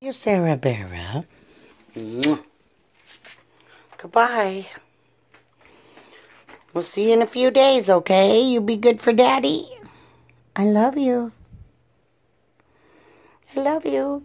you, Sarah Barra. Goodbye. We'll see you in a few days, okay? You be good for daddy. I love you. I love you.